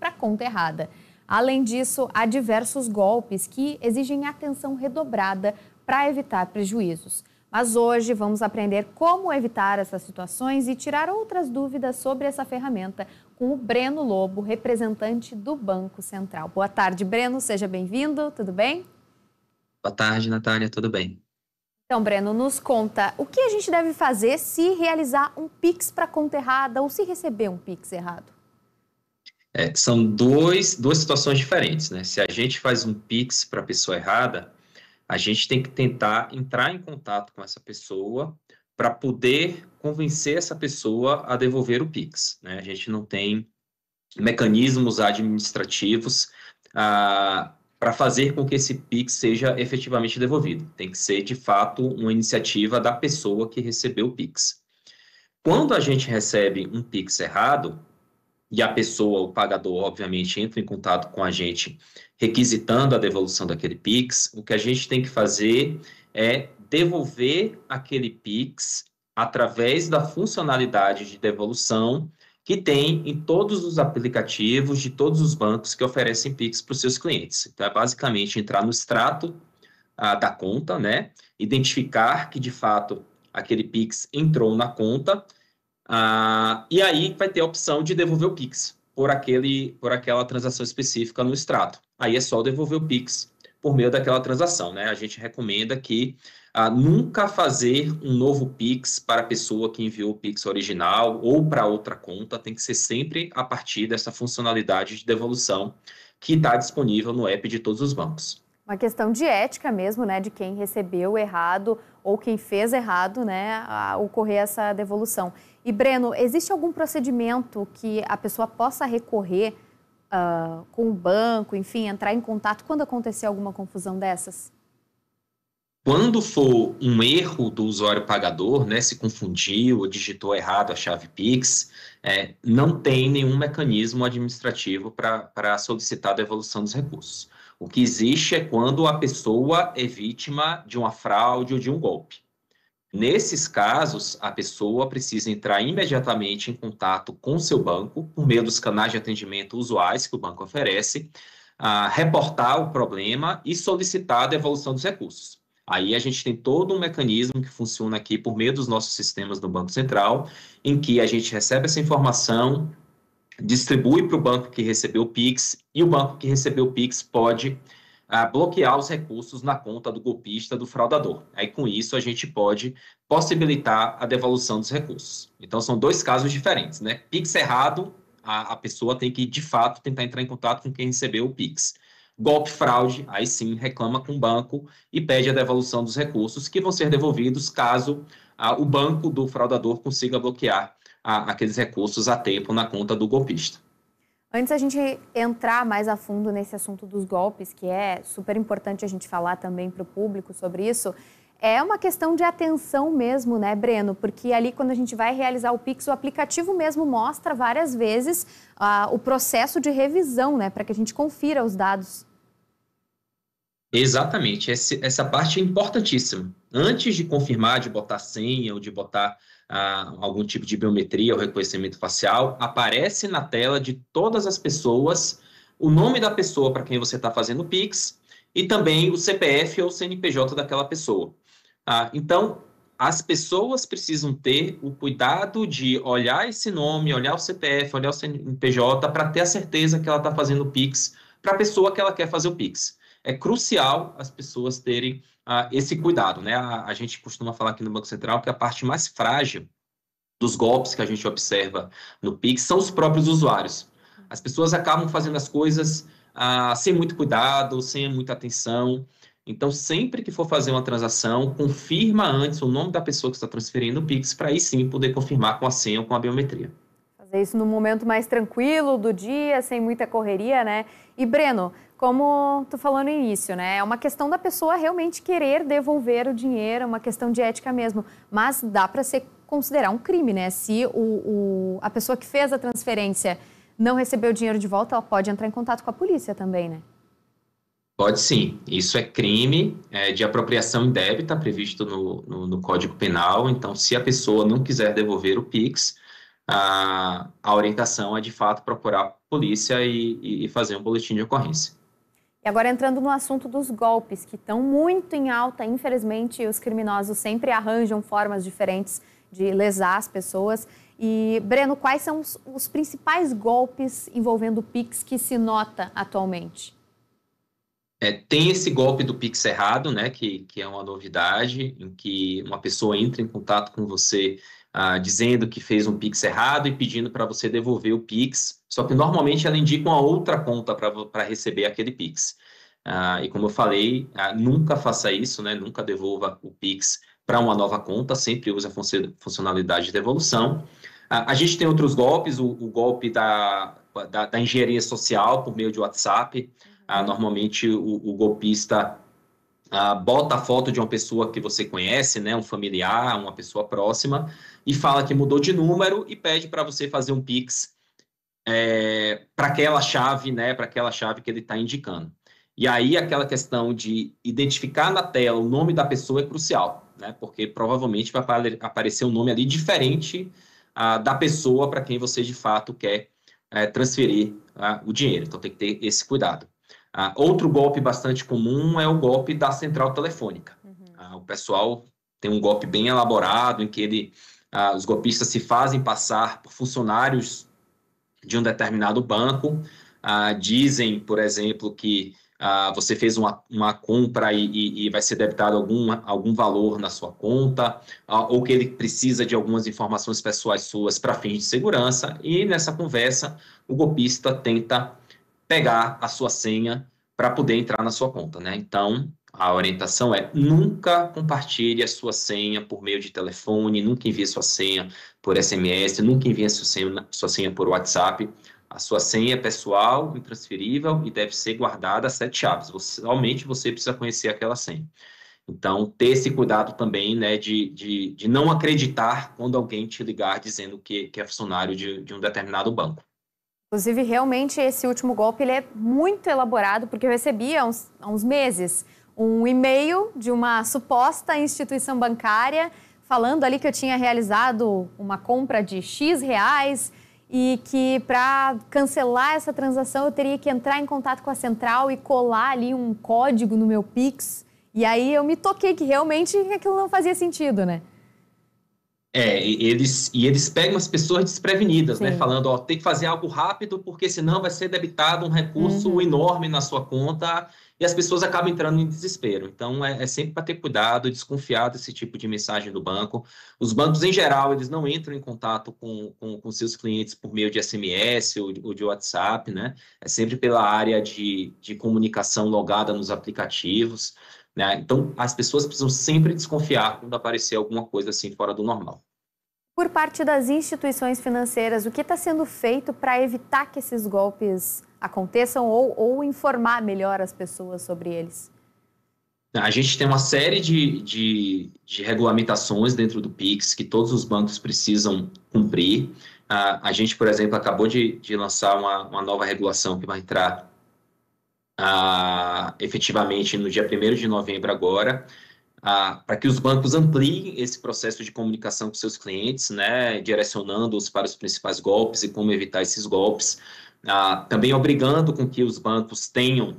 para conta errada. Além disso, há diversos golpes que exigem atenção redobrada para evitar prejuízos. Mas hoje vamos aprender como evitar essas situações e tirar outras dúvidas sobre essa ferramenta com o Breno Lobo, representante do Banco Central. Boa tarde, Breno, seja bem-vindo, tudo bem? Boa tarde, Natália, tudo bem? Então, Breno, nos conta o que a gente deve fazer se realizar um PIX para conta errada ou se receber um PIX errado? É, são dois, duas situações diferentes, né? Se a gente faz um Pix para a pessoa errada, a gente tem que tentar entrar em contato com essa pessoa para poder convencer essa pessoa a devolver o Pix, né? A gente não tem mecanismos administrativos ah, para fazer com que esse PIX seja efetivamente devolvido. Tem que ser, de fato, uma iniciativa da pessoa que recebeu o PIX. Quando a gente recebe um PIX errado, e a pessoa, o pagador, obviamente, entra em contato com a gente requisitando a devolução daquele Pix, o que a gente tem que fazer é devolver aquele Pix através da funcionalidade de devolução que tem em todos os aplicativos de todos os bancos que oferecem Pix para os seus clientes. Então, é basicamente entrar no extrato ah, da conta, né? Identificar que, de fato, aquele Pix entrou na conta ah, e aí vai ter a opção de devolver o Pix por, aquele, por aquela transação específica no extrato. Aí é só devolver o Pix por meio daquela transação, né? A gente recomenda que ah, nunca fazer um novo Pix para a pessoa que enviou o Pix original ou para outra conta, tem que ser sempre a partir dessa funcionalidade de devolução que está disponível no app de todos os bancos uma questão de ética mesmo, né, de quem recebeu errado ou quem fez errado, né, a ocorrer essa devolução. E Breno, existe algum procedimento que a pessoa possa recorrer uh, com o banco, enfim, entrar em contato quando acontecer alguma confusão dessas? Quando for um erro do usuário pagador, né, se confundiu ou digitou errado a chave Pix, é, não tem nenhum mecanismo administrativo para solicitar a devolução dos recursos. O que existe é quando a pessoa é vítima de uma fraude ou de um golpe. Nesses casos, a pessoa precisa entrar imediatamente em contato com seu banco, por meio dos canais de atendimento usuais que o banco oferece, reportar o problema e solicitar a devolução dos recursos. Aí a gente tem todo um mecanismo que funciona aqui por meio dos nossos sistemas do Banco Central, em que a gente recebe essa informação, distribui para o banco que recebeu o Pix e o banco que recebeu o Pix pode ah, bloquear os recursos na conta do golpista, do fraudador. Aí, com isso, a gente pode possibilitar a devolução dos recursos. Então, são dois casos diferentes, né? Pix errado, a, a pessoa tem que, de fato, tentar entrar em contato com quem recebeu o Pix. Golpe fraude, aí sim, reclama com o banco e pede a devolução dos recursos que vão ser devolvidos caso ah, o banco do fraudador consiga bloquear a, aqueles recursos a tempo na conta do golpista. Antes a gente entrar mais a fundo nesse assunto dos golpes, que é super importante a gente falar também para o público sobre isso, é uma questão de atenção mesmo, né, Breno? Porque ali, quando a gente vai realizar o Pix, o aplicativo mesmo mostra várias vezes uh, o processo de revisão, né, para que a gente confira os dados. Exatamente, Esse, essa parte é importantíssima. Antes de confirmar, de botar senha ou de botar ah, algum tipo de biometria ou reconhecimento facial, aparece na tela de todas as pessoas o nome da pessoa para quem você está fazendo o Pix e também o CPF ou CNPJ daquela pessoa. Ah, então, as pessoas precisam ter o cuidado de olhar esse nome, olhar o CPF, olhar o CNPJ para ter a certeza que ela está fazendo o Pix para a pessoa que ela quer fazer o Pix. É crucial as pessoas terem ah, esse cuidado, né? A, a, gente costuma falar aqui no Banco Central que a parte mais frágil dos golpes que a gente observa no PIX são os próprios usuários. As pessoas acabam fazendo as coisas ah, sem muito cuidado, sem muita atenção. Então, sempre que for fazer uma transação, confirma antes o nome da pessoa que está transferindo o Pix para aí sim poder confirmar com a senha ou com a biometria. Fazer isso no momento mais tranquilo do dia, sem muita correria, né? E Breno, como tu falou no início, né? É uma questão da pessoa realmente querer devolver o dinheiro, é uma questão de ética mesmo. Mas dá para ser considerar um crime, né? Se o, o, a pessoa que fez a transferência não recebeu o dinheiro de volta, ela pode entrar em contato com a polícia também, né? Pode sim. Isso é crime é, de apropriação indébita tá previsto no, no, no Código Penal. Então, se a pessoa não quiser devolver o PIX, a, a orientação é de fato procurar a polícia e, e fazer um boletim de ocorrência. E agora entrando no assunto dos golpes, que estão muito em alta, infelizmente, os criminosos sempre arranjam formas diferentes de lesar as pessoas. E, Breno, quais são os, os principais golpes envolvendo o Pix que se nota atualmente? É, tem esse golpe do Pix errado, né, que, que é uma novidade, em que uma pessoa entra em contato com você ah, dizendo que fez um Pix errado e pedindo para você devolver o Pix, só que normalmente ela indica uma outra conta para receber aquele Pix. Ah, e como eu falei, ah, nunca faça isso, né? nunca devolva o Pix para uma nova conta, sempre use a fun funcionalidade de devolução. Ah, a gente tem outros golpes, o, o golpe da, da, da, engenharia social por meio de WhatsApp. Ah, uhum. normalmente o, o golpista ah, bota a foto de uma pessoa que você conhece, né, um familiar, uma pessoa próxima, e fala que mudou de número e pede para você fazer um Pix é, para aquela chave, né, para aquela chave que ele está indicando. E aí aquela questão de identificar na tela o nome da pessoa é crucial, né, porque provavelmente vai aparecer um nome ali diferente ah, da pessoa para quem você de fato quer é, transferir ah, o dinheiro. Então tem que ter esse cuidado. Ah, outro golpe bastante comum é o golpe da central telefônica. Uhum. Ah, o pessoal tem um golpe bem elaborado em que ele, ah, os golpistas se fazem passar por funcionários de um determinado banco, ah, dizem, por exemplo, que ah, você fez uma, uma compra e, e, e, vai ser debitado algum, algum valor na sua conta, ah, ou que ele precisa de algumas informações pessoais suas para fins de segurança, e nessa conversa o golpista tenta pegar a sua senha para poder entrar na sua conta, né? Então, a orientação é nunca compartilhe a sua senha por meio de telefone, nunca envie sua senha por SMS, nunca envie sua senha, sua senha por WhatsApp. A sua senha é pessoal, intransferível e deve ser guardada a sete chaves. Você, somente você precisa conhecer aquela senha. Então, ter esse cuidado também né, de, de, de não acreditar quando alguém te ligar dizendo que, que é funcionário de, de um determinado banco. Inclusive, realmente, esse último golpe ele é muito elaborado, porque eu recebi há uns, há uns meses um e-mail de uma suposta instituição bancária falando ali que eu tinha realizado uma compra de X reais e que para cancelar essa transação eu teria que entrar em contato com a central e colar ali um código no meu Pix. E aí eu me toquei que realmente aquilo não fazia sentido, né? É, eles, e eles pegam as pessoas desprevenidas, né, Sim. né? Falando, ó, tem que fazer algo rápido, porque senão vai ser debitado um recurso uhum. enorme na sua conta e as pessoas acabam entrando em desespero. Então, é, é sempre para ter cuidado, desconfiar desse tipo de mensagem do banco. Os bancos, em geral, eles não entram em contato com, com, com seus clientes por meio de SMS ou, ou de WhatsApp, né? É sempre pela área de, de comunicação logada nos aplicativos. Né? Então, as pessoas precisam sempre desconfiar quando aparecer alguma coisa assim fora do normal. Por parte das instituições financeiras, o que está sendo feito para evitar que esses golpes aconteçam ou, ou, informar melhor as pessoas sobre eles? A gente tem uma série de, de, de regulamentações dentro do PIX que todos os bancos precisam cumprir. A, ah, a gente, por exemplo, acabou de, de lançar uma, uma nova regulação que vai entrar ah, efetivamente no dia 1 de novembro agora, ah, para que os bancos ampliem esse processo de comunicação com seus clientes, né, direcionando-os para os principais golpes e como evitar esses golpes, ah, também obrigando com que os bancos tenham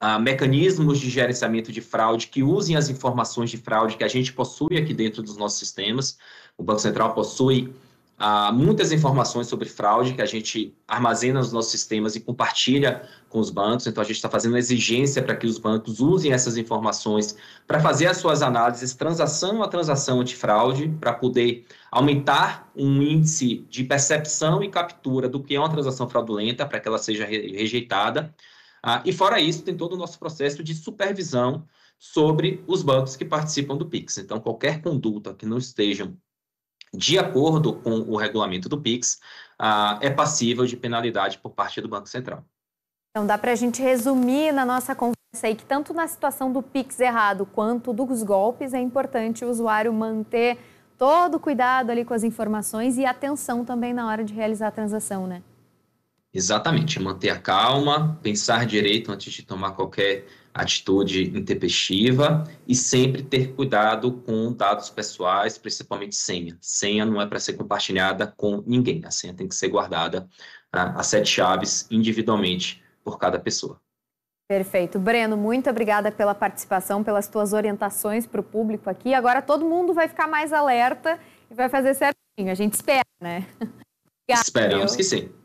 ah, mecanismos de gerenciamento de fraude que usem as informações de fraude que a gente possui aqui dentro dos nossos sistemas. O Banco Central possui Há muitas informações sobre fraude que a gente armazena nos nossos sistemas e compartilha com os bancos. Então, a gente está fazendo exigência para que os bancos usem essas informações para fazer as suas análises, transação a transação antifraude, para poder aumentar um índice de percepção e captura do que é uma transação fraudulenta, para que ela seja rejeitada. Ah, e, fora isso, tem todo o nosso processo de supervisão sobre os bancos que participam do PIX. Então, qualquer conduta que não estejam de acordo com o regulamento do PIX, ah, é passível de penalidade por parte do Banco Central. Então, dá para a gente resumir na nossa conversa aí que tanto na situação do PIX errado quanto dos golpes é importante o usuário manter todo o cuidado ali com as informações e atenção também na hora de realizar a transação, né? Exatamente, manter a calma, pensar direito antes de tomar qualquer atitude intempestiva e sempre ter cuidado com dados pessoais, principalmente senha. Senha não é para ser compartilhada com ninguém, a senha tem que ser guardada a, tá? a sete chaves individualmente por cada pessoa. Perfeito. Breno, muito obrigada pela participação, pelas tuas orientações para o público aqui. Agora todo mundo vai ficar mais alerta e vai fazer certinho. A gente espera, né? Obrigada, Esperamos meu. que sim.